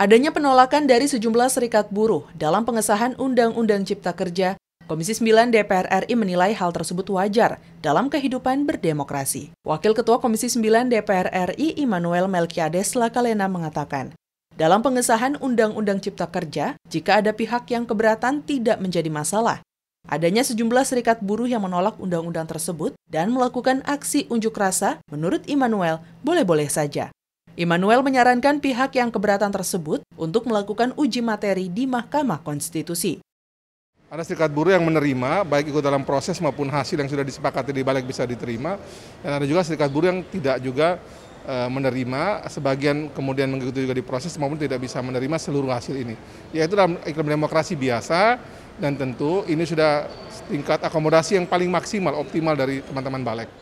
Adanya penolakan dari sejumlah serikat buruh dalam pengesahan Undang-Undang Cipta Kerja, Komisi 9 DPR RI menilai hal tersebut wajar dalam kehidupan berdemokrasi. Wakil Ketua Komisi 9 DPR RI Immanuel Melkiades Lakalena mengatakan, dalam pengesahan Undang-Undang Cipta Kerja, jika ada pihak yang keberatan tidak menjadi masalah. Adanya sejumlah serikat buruh yang menolak undang-undang tersebut dan melakukan aksi unjuk rasa, menurut Immanuel, boleh-boleh saja. Immanuel menyarankan pihak yang keberatan tersebut untuk melakukan uji materi di Mahkamah Konstitusi. Ada serikat buruh yang menerima, baik ikut dalam proses maupun hasil yang sudah disepakati di balik bisa diterima, dan ada juga serikat buruh yang tidak juga e, menerima, sebagian kemudian mengikuti juga di proses maupun tidak bisa menerima seluruh hasil ini. Yaitu dalam iklim demokrasi biasa, dan tentu ini sudah tingkat akomodasi yang paling maksimal, optimal dari teman-teman balik.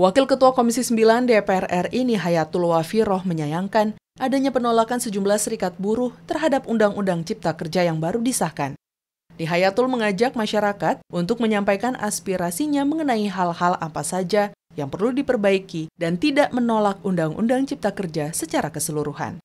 Wakil Ketua Komisi 9 DPR RI Nihayatul Wafiroh menyayangkan adanya penolakan sejumlah serikat buruh terhadap Undang-Undang Cipta Kerja yang baru disahkan. Nihayatul mengajak masyarakat untuk menyampaikan aspirasinya mengenai hal-hal apa saja yang perlu diperbaiki dan tidak menolak Undang-Undang Cipta Kerja secara keseluruhan.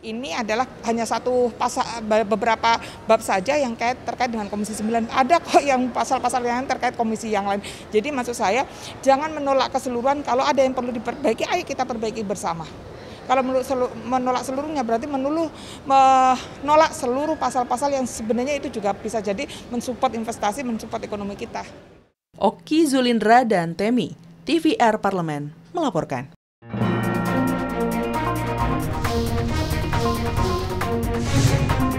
Ini adalah hanya satu pasal beberapa bab saja yang kait, terkait dengan Komisi 9. Ada kok yang pasal-pasal yang terkait komisi yang lain. Jadi maksud saya jangan menolak keseluruhan kalau ada yang perlu diperbaiki ayo kita perbaiki bersama. Kalau menolak seluruhnya berarti menuluh, menolak seluruh pasal-pasal yang sebenarnya itu juga bisa jadi mensupport investasi, mensupport ekonomi kita. Oki Zulindra dan Temi, TVR Parlemen melaporkan. Música